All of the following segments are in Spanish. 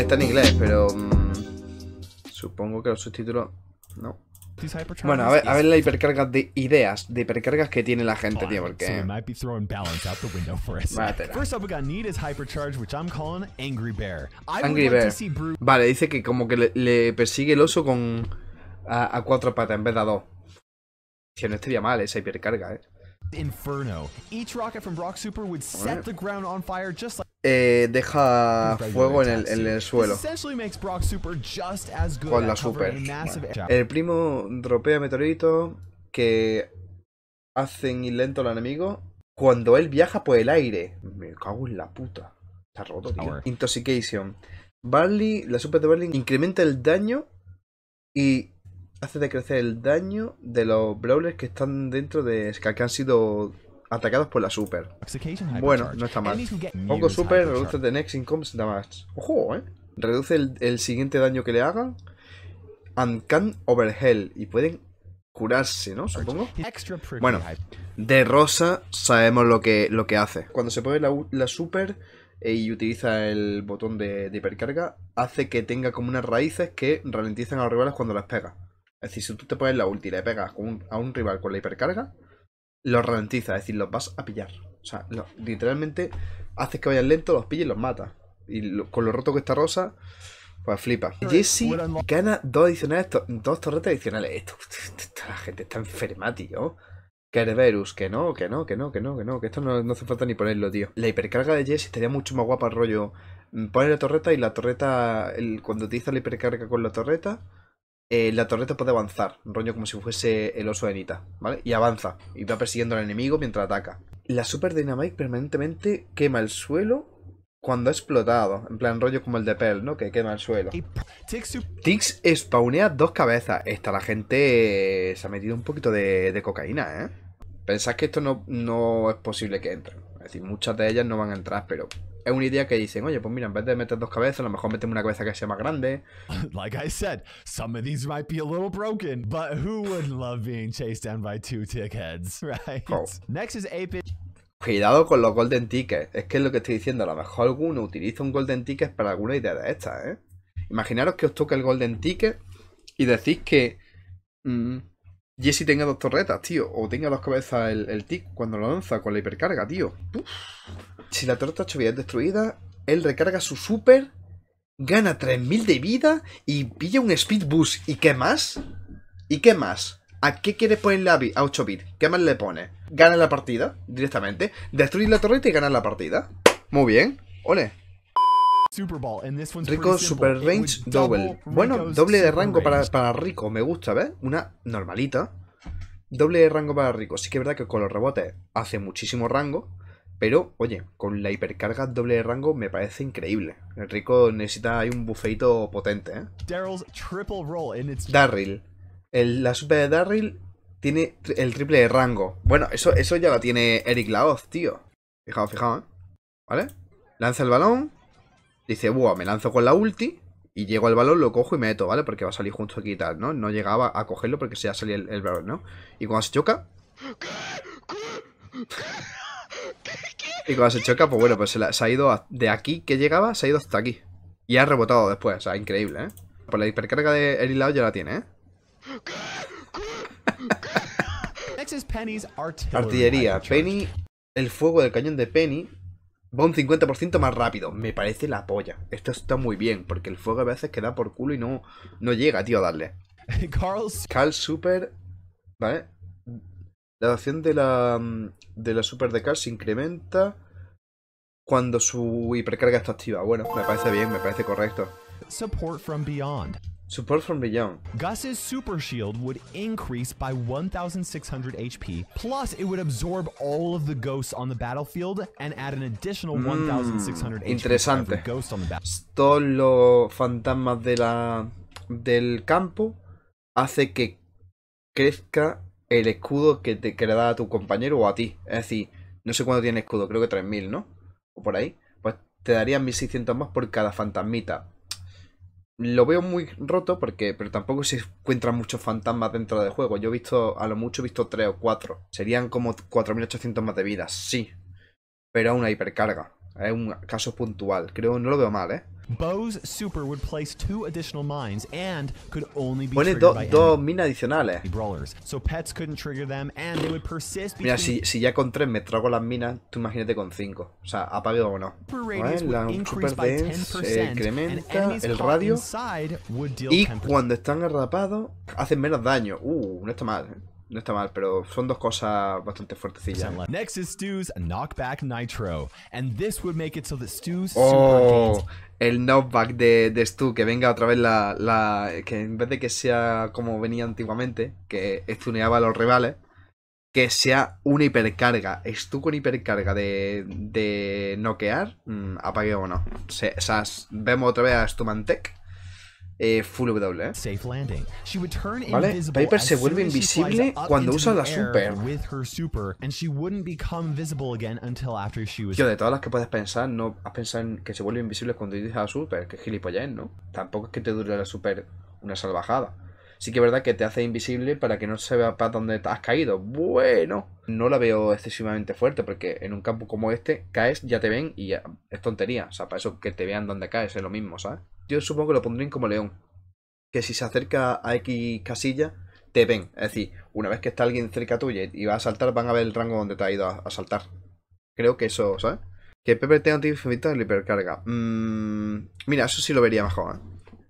está en inglés, pero... Mm, supongo que los subtítulos... No. Bueno, a ver, la hipercarga de ideas, de hipercargas que tiene la gente, tío, porque... Angry Bear. Vale, dice que como que le, persigue el oso con... A, cuatro patas en vez de a dos. Que no estaría mal esa hipercarga, eh. Inferno. Each rocket from Super would set the ground on fire just eh, deja fuego en el, suelo. Con la super. El primo dropea meteorito que hacen ir lento al enemigo. Cuando él viaja por el aire. Me cago en la puta. Está roto, tío. Intoxication. Barley, la super de Barley incrementa el daño y hace decrecer el daño de los brawlers que están dentro de... que han sido atacados por la super. Bueno, no está mal. Mm. Poco super reduce de next incomes damage. Ojo, eh. Reduce el, siguiente daño que le hagan. And can overhell. Y pueden curarse, ¿no? Supongo. Bueno, de rosa sabemos lo que, lo que hace. Cuando se pone la, super eh, y utiliza el botón de, hipercarga, hace que tenga como unas raíces que ralentizan a los rivales cuando las pega. Es decir, si tú te pones la ulti y le pegas a un rival con la hipercarga, los ralentiza, es decir, los vas a pillar. O sea, literalmente haces que vayan lento, los pillas y los mata, Y con lo roto que está Rosa, pues flipa. Jesse gana dos adicionales, dos torretas adicionales. Esto, la gente está enferma, tío. Kerberus, que no, que no, que no, que no, que no, que esto no, hace falta ni ponerlo, tío. La hipercarga de Jesse estaría mucho más guapa rollo. Mm, pone la torreta y la torreta, el, cuando utiliza la hipercarga con la torreta, eh, la torreta puede avanzar, un rollo como si fuese el oso de Nita, ¿vale? Y avanza, y va persiguiendo al enemigo mientras ataca. La Super Dynamite permanentemente quema el suelo cuando ha explotado. En plan, rollo como el de Pearl, ¿no? Que quema el suelo. Tix spawnea dos cabezas. Esta la gente eh, se ha metido un poquito de, cocaína, ¿eh? Pensad que esto no, no es posible que entre Es decir, muchas de ellas no van a entrar, pero es una idea que dicen, oye, pues mira, en vez de meter dos cabezas, a lo mejor metemos una cabeza que sea más grande. like I said, some of these might be a broken, but who wouldn't love being chased down by tickheads, right? Oh. Cuidado con los golden tickets. Es que es lo que estoy diciendo. A lo mejor alguno utiliza un golden ticket para alguna idea de estas, ¿eh? Imaginaros que os toca el golden ticket y decís que... Mm, y si tenga dos torretas, tío. O tenga dos cabezas el, tic cuando lo lanza con la hipercarga, tío. Si la torreta 8 es destruida, él recarga su super, gana 3000 de vida y pilla un speed boost. ¿Y qué más? ¿Y qué más? ¿A qué quiere poner a 8 bit? ¿Qué más le pone? Gana la partida directamente. Destruir la torreta y ganar la partida. Muy bien. Ole. Rico Super Range Double. Bueno, doble de rango para, para Rico, me gusta, ¿ves? Una normalita. Doble de rango para Rico. Sí que es verdad que con los rebotes hace muchísimo rango. Pero, oye, con la hipercarga doble de rango me parece increíble. El rico necesita ahí un bufeito potente, ¿eh? Darryl. la super de Darryl tiene el triple de rango. Bueno, eso, eso ya lo tiene Eric Laoz, tío. Fijaos, fijaos, ¿eh? ¿Vale? Lanza el balón. Dice, buah, me lanzo con la ulti y llego al balón, lo cojo y me meto, ¿vale? Porque va a salir junto aquí y tal, ¿no? No llegaba a cogerlo porque se ha salido el, balón, ¿no? Y cuando se choca... Y cuando se choca, pues bueno, pues se, ha ido de aquí que llegaba, se ha ido hasta aquí. Y ha rebotado después, o sea, increíble, ¿eh? Por pues la hipercarga de Eri ya la tiene, ¿eh? Artillería, Penny, el fuego del cañón de Penny va un 50% más rápido. Me parece la polla. Esto está muy bien, porque el fuego a veces queda por culo y no, no llega, tío, a darle. Carl... Super... Vale. La dotación de la, mm, de la Super de Carl se incrementa cuando su hipercarga está activa. Bueno, me parece bien, me parece correcto. Support from beyond. Support from beyond. Gus's super shield would increase by 1600 HP, plus it would absorb all of the ghosts on the battlefield and add an additional 1600 mm, HP interesante. ghost on the battlefield. Todos los fantasmas de la, del campo hace que crezca el escudo que, te, que da a tu compañero o a ti. Es decir, no sé cuánto tiene escudo, creo que 3000, ¿no? O por ahí. Pues te darían 1600 más por cada fantasmita lo veo muy roto porque pero tampoco se encuentran muchos fantasmas dentro del juego. Yo he visto, a lo mucho he visto tres o cuatro Serían como 4800 más de vidas, sí. Pero una hipercarga. Es un caso puntual. Creo, no lo veo mal, ¿eh? Pone dos minas adicionales. Mira, si, si ya con tres me trago las minas, tú imagínate con cinco O sea, apague o no. Superdense, La incrementa el radio y cuando están arrapados hacen menos daño. Uh, no está mal. ¿eh? No está mal, pero son dos cosas bastante fuertecillas. Next is Knockback Nitro, and this would make it so that oh, el knockback de, de, Stu, que venga otra vez la, que en vez de que sea como venía antiguamente, que estuneaba a los rivales, que sea una hipercarga. Stu con hipercarga de, de noquear, mm, apague o no. vemos otra vez a Stumantec eh, Full W. ¿eh? ¿Vale? Piper se vuelve invisible cuando usa la super. Yo, de todas las que puedes pensar, no has pensado en que se vuelve invisible cuando usa la super, que gilipollas, ¿no? Tampoco es que te dure la super una salvajada. Sí que es verdad que te hace invisible para que no se vea para dónde has caído. Bueno, no la veo excesivamente fuerte porque en un campo como este caes, ya te ven y ya, es tontería. O sea, para eso que te vean dónde caes es lo mismo, ¿sabes? yo supongo que lo pondrían como león. Que si se acerca a X casilla, te ven. Es decir, una vez que está alguien cerca tuya y va a saltar, van a ver el rango donde te ha ido a, saltar. Creo que eso, ¿sabes? Que Pepper tenga un tiro infinito en la hipercarga. Mm, mira, eso sí lo vería mejor, ¿eh?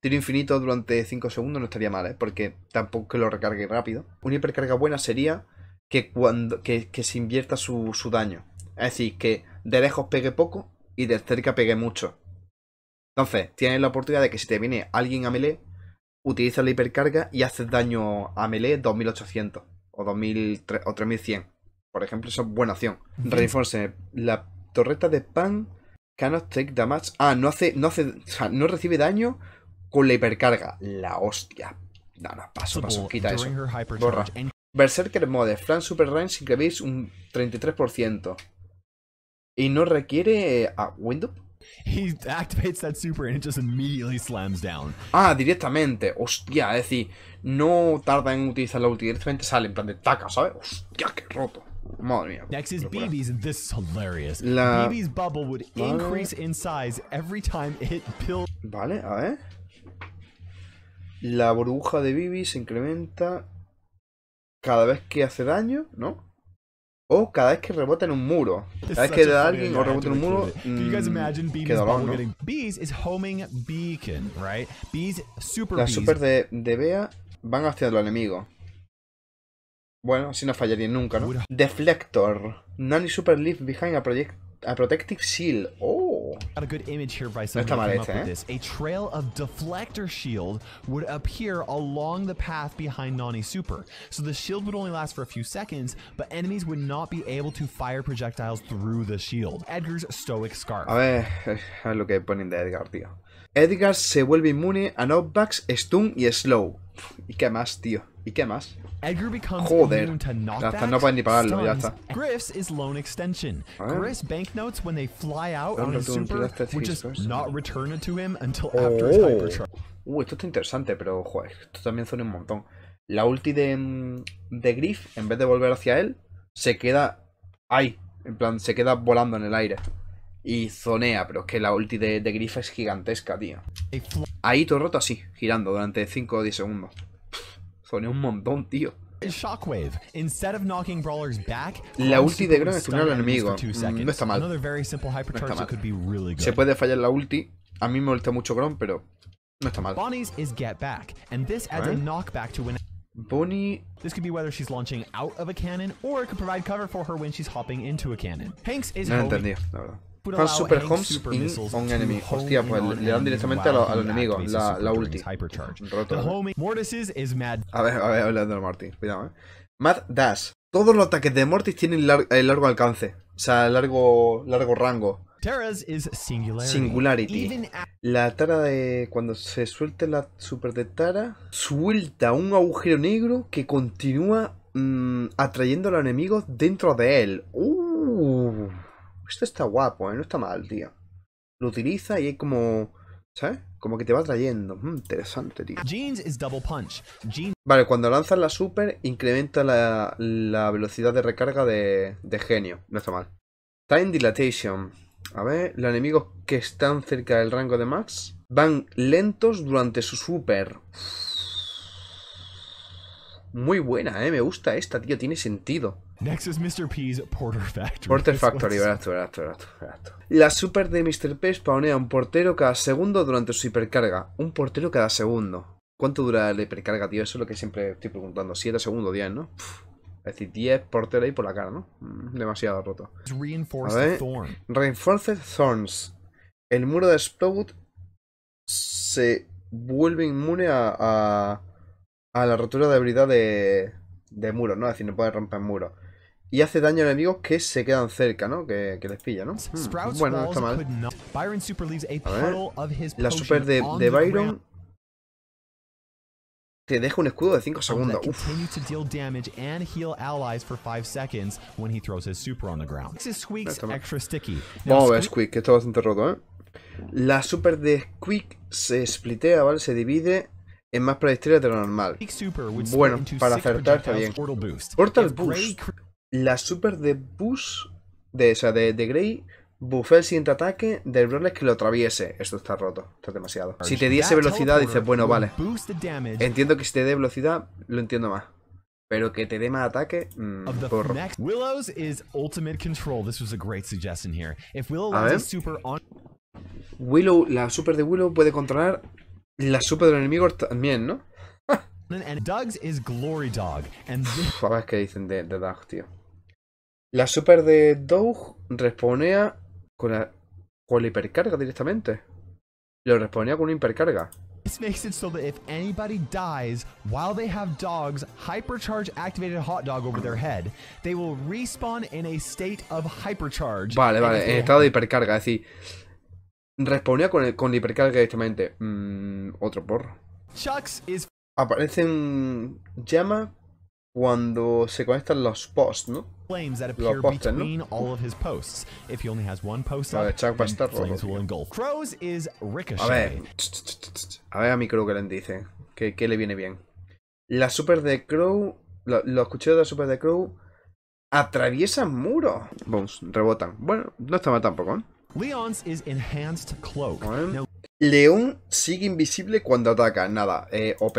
Tiro infinito durante 5 segundos no estaría mal, ¿eh? Porque tampoco que lo recargue rápido. Una hipercarga buena sería que, cuando, que, se invierta su, su daño. Es decir, que de lejos pegue poco y de cerca pegue mucho. Entonces, tienes la oportunidad de que si te viene alguien a melee, utilizas la hipercarga y haces daño a melee 2800 o 3100. Por ejemplo, eso es buena opción. Reinforce la torreta de pan cannot take damage. Ah, no hace no o sea, no recibe daño con la hipercarga. La hostia. No, no, paso, paso, quita eso. Berserker Mode, Flan Super Range creéis, un 33%. Y no requiere a ah, windup. he activates that super and it just immediately slams down. Ah, directamente. Hostia, es decir, no tarda en utilizar la ulti, directamente sale en plan de taca, ¿sabes? Hostia, qué roto. Madre mía. Next is BB's, and this is hilarious. La... bubble would ah. increase in size every time it builds. Vale, a ver. La burbuja de Bibi se incrementa cada vez que hace daño, ¿no? Oh, cada vez que rebota en un muro. Cada vez que da alguien o rebota en un muro. Mmm, qué dolor, ¿no? Las super de, de Bea van hacia el enemigo. Bueno, si no fallaría nunca, ¿no? Deflector. Nani Super Leaf Behind a, a Protective shield. Oh. Got a good image here by someone who came up with this. A trail of deflector shield would appear along the path behind Nani Super. So the shield would only last for a few seconds, but enemies would not be able to fire projectiles through the shield. Edgar's stoic scarf. A ver, a ver lo que ponen de Edgar, tío. Edgar se vuelve inmune a knockbacks, stun y slow. ¿Y qué más, tío? ¿Y qué más? Joder. Ya está, no pueden ni pagarlo, ya está. Griff's is loan extension. Ah. Griff's banknotes when they fly out super este not to him until oh. after his hypercharge. Uh, esto está interesante, pero joder, esto también zone un montón. La ulti de, mm, de Griff, en vez de volver hacia él, se queda ahí. En plan, se queda volando en el aire. Y zonea, pero es que la ulti de, de Griff es gigantesca, tío. Ahí todo roto así, girando durante 5 o 10 segundos. Sonó un montón, tío. Shockwave. Instead of knocking brawlers back, la ulti de Gran es al enemigo. Mm, no está mal. No está mal. Se puede fallar la ulti. A mí me gusta mucho Grom, pero no está mal. Bonnie's is get back, and this adds a knockback to when Bonnie. This could be whether she's launching out of a cannon or it could provide cover for her when she's hopping into a cannon. Hanks is No entendí, la verdad. Fan Super Homes in on Hostia, pues le dan directamente al enemigo la, la ulti. A ver, a ver, hablando de Mortis. Cuidado, eh. Mad Dash. Todos los ataques de Mortis tienen el eh, largo alcance. O sea, largo, largo rango. Singularity. La tara de. Cuando se suelte la super de tara, suelta un agujero negro que continúa mm, atrayendo a los enemigos dentro de él. ¡Uh! esto está guapo, ¿eh? No está mal, tío. Lo utiliza y hay como... ¿Sabes? Como que te va trayendo. Mm, interesante, tío. Vale, cuando lanzas la super, incrementa la, velocidad de recarga de, de genio. No está mal. Time Dilatation. A ver, los enemigos que están cerca del rango de Max van lentos durante su super muy buena, ¿eh? Me gusta esta, tío. Tiene sentido. Next is Mr. P's Porter Factory. Porter Factory, barato, barato, barato, La super de Mr. P spawnea un portero cada segundo durante su hipercarga. Un portero cada segundo. ¿Cuánto dura la hipercarga, tío? Eso es lo que siempre estoy preguntando. 7 segundos, 10, ¿no? Es decir, 10 porteros ahí por la cara, ¿no? Mm, demasiado roto. reinforce ver. Reinforced Thorns. El muro de Sprout se vuelve inmune a a la rotura de habilidad de, de muro, ¿no? Es decir, no puede romper muros. Y hace daño a enemigos que se quedan cerca, ¿no? Que, les pilla, ¿no? Hmm. Bueno, no está mal. La super de, Byron te deja un escudo de 5 segundos. Uf. Vamos a ver, Squeak, que está bastante roto, ¿eh? La super de Squeak se splitea, ¿vale? Se divide es más predecible de lo normal. Bueno, para acertar está bien. Portal Boost. La super de Boost, de, o sea, de, de Grey, Buffé el siguiente ataque del es que lo atraviese. Esto está roto, está demasiado. Si te diese velocidad, dices, bueno, vale. Entiendo que si te dé velocidad, lo entiendo más. Pero que te dé más ataque, mm, Por... a Willow, la super de Willow puede controlar la sopa del enemigo también, ¿no? Doug's is Glory Dog. Uf, a ver qué dicen de, de Doug, tío. La super de Doug responea con la, con la hipercarga directamente. Lo responea con una hipercarga. This makes it so that if anybody dies while they have dogs hypercharge activated hot dog over their head, they will respawn in a state of hypercharge. Vale, vale, en estado de hipercarga. Es decir, respondía con, el, con hipercarga directamente. Mm, otro porro. Aparecen llama cuando se conectan los posts, ¿no? Los posts, ¿no? A ver, Chuck va a estar rojo. A ver, a ver a mi Crow que le dice. Que, le viene bien. La super de Crow, lo, los cuchillos de la super de Crow atraviesan muros. Bones, rebotan. Bueno, no está mal tampoco, ¿eh? Leon's is enhanced cloak. Leon León sigue invisible cuando ataca. Nada, eh, OP.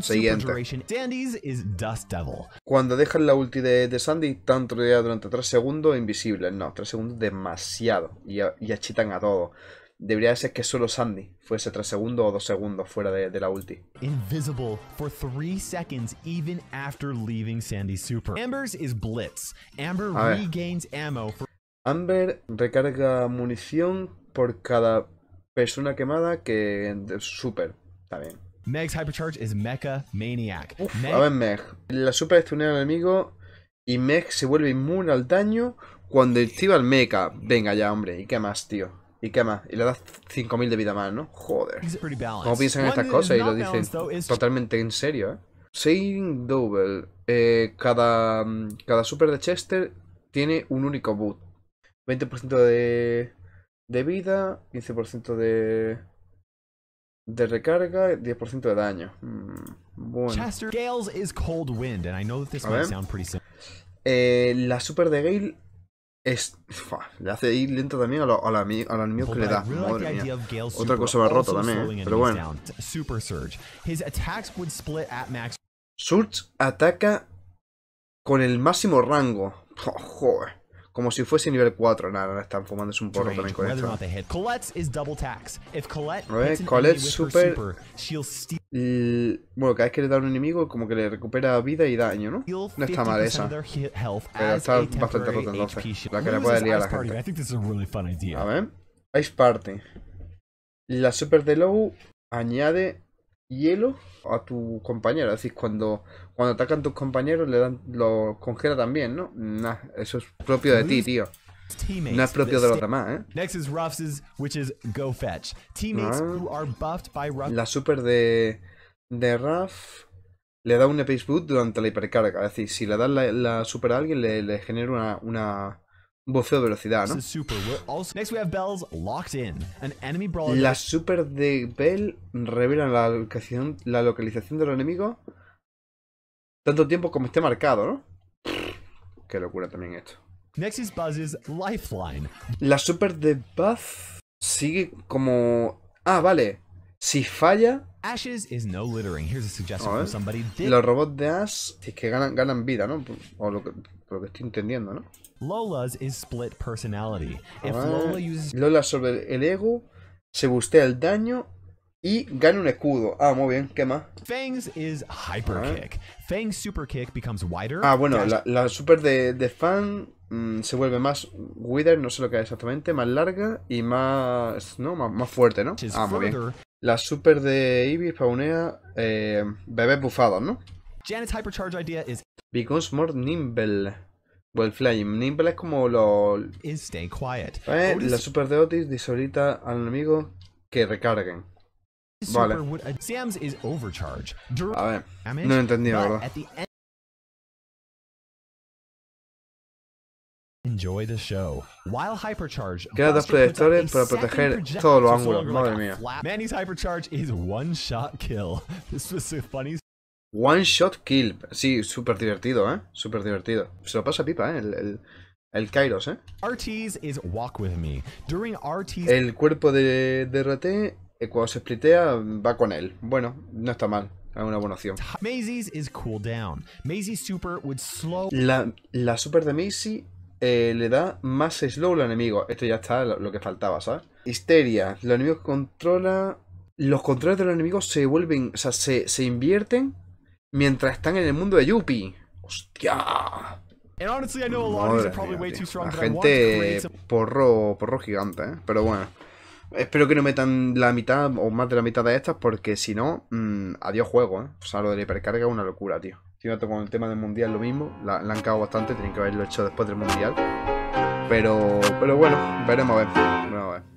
Siguiente. Sandy's is Dust Devil. Cuando dejan la ulti de, Sandy, tanto de durante 3 segundos, invisible. No, 3 segundos demasiado. Y, y achitan a todo. Debería ser que solo Sandy fuese 3 segundos o 2 segundos fuera de, la ulti. Invisible for 3 seconds even after leaving Sandy's super. Amber's is Blitz. Amber regains ammo for Amber recarga munición por cada persona quemada que super. Está bien. Meg's Hypercharge es Mecha Maniac. A ver, Meg. La super al enemigo y Meg se vuelve inmune al daño cuando activa el mecha. Venga ya, hombre. ¿Y qué más, tío? ¿Y qué más? Y le das 5000 de vida más, ¿no? Joder. ¿Cómo piensan en estas cosas? Y lo dicen totalmente en serio, ¿eh? Saving Double. Eh, cada, cada super de Chester tiene un único boot. 20% de, vida, 15% de, de recarga, 10% de daño. Mm, bueno. la super de Gale es. le hace ir lento también a, a, la, que le da. Otra cosa va rota también, ¿eh? pero bueno. Surge. ataca con el máximo rango. Oh, como si fuese nivel 4. Nada, nada, están fumándose un porro también con esto. Colette, Colette super... bueno, cada vez que le da un enemigo, como que le recupera vida y daño, ¿no? No está mal esa. está bastante rota entonces. La que le puede liar a la gente. A ver. Ice Party. La super de Low añade hielo a tu compañero. Es decir, cuando, cuando atacan tus compañeros, le dan, lo congela también, ¿no? eso es propio de ti, tío. No es propio de los demás, ¿eh? Next is which is Teammates ah. who are buffed by La super de, de raf le da un epic boot durante la hipercarga. Es decir, si le das la, super a alguien, le, le genera una Buceo de velocidad, ¿no? Las super de Bell revelan la localización, la localización del enemigo tanto tiempo como esté marcado, ¿no? Qué locura también esto. Next is Lifeline. La super de Buzz sigue como... Ah, vale. Si falla, Ashes a Los robots de Ash es que ganan, vida, ¿no? lo lo que estoy entendiendo, ¿no? Lola's split personality. Lola, uses... sobre el ego, se bustea el daño y gana un escudo. Ah, muy bien, ¿qué más? Fangs is hyper Ah, bueno, la, super de, Fang mm, se vuelve más wider, no sé lo que es exactamente, más larga y más, ¿no? más fuerte, ¿no? Ah, muy bien. La super de Eevee spawnea eh, bebés bufados, ¿no? Janet's hypercharge idea is Becomes more nimble. Well flying. Nimble es como lo. Eh, la super de Otis disolita al enemigo que recarguen. Vale. Sam's is overcharge. A ver, no he entendido, ¿verdad? Enjoy dos show. para proteger todos los ángulos. Madre mía. hypercharge is one shot kill. This was One shot kill. Sí, súper divertido, ¿eh? Súper divertido. Se lo pasa pipa, ¿eh? El, el, el Kairos, ¿eh? is walk with me. During El cuerpo de, de RT, eh, cuando se splitea, va con él. Bueno, no está mal. Es una buena opción. is cool down. super would slow... La, la super de Maisie eh, le da más slow al enemigo. Esto ya está lo que faltaba, ¿sabes? Histeria. Los enemigos controla... Los controles de los enemigos se vuelven... O sea, se, invierten mientras están en el mundo de Yuppie. ¡Hostia! Madre La gente porro, porro gigante, ¿eh? Pero bueno. Espero que no metan la mitad o más de la mitad de estas porque si no, mm, adiós juego, ¿eh? O sea, lo de la hipercarga es una locura, tío. Si no, con el tema del mundial lo mismo, la, han cagado bastante, tienen que haberlo hecho después del mundial. Pero, pero bueno, veremos a ver. Veremos a ver.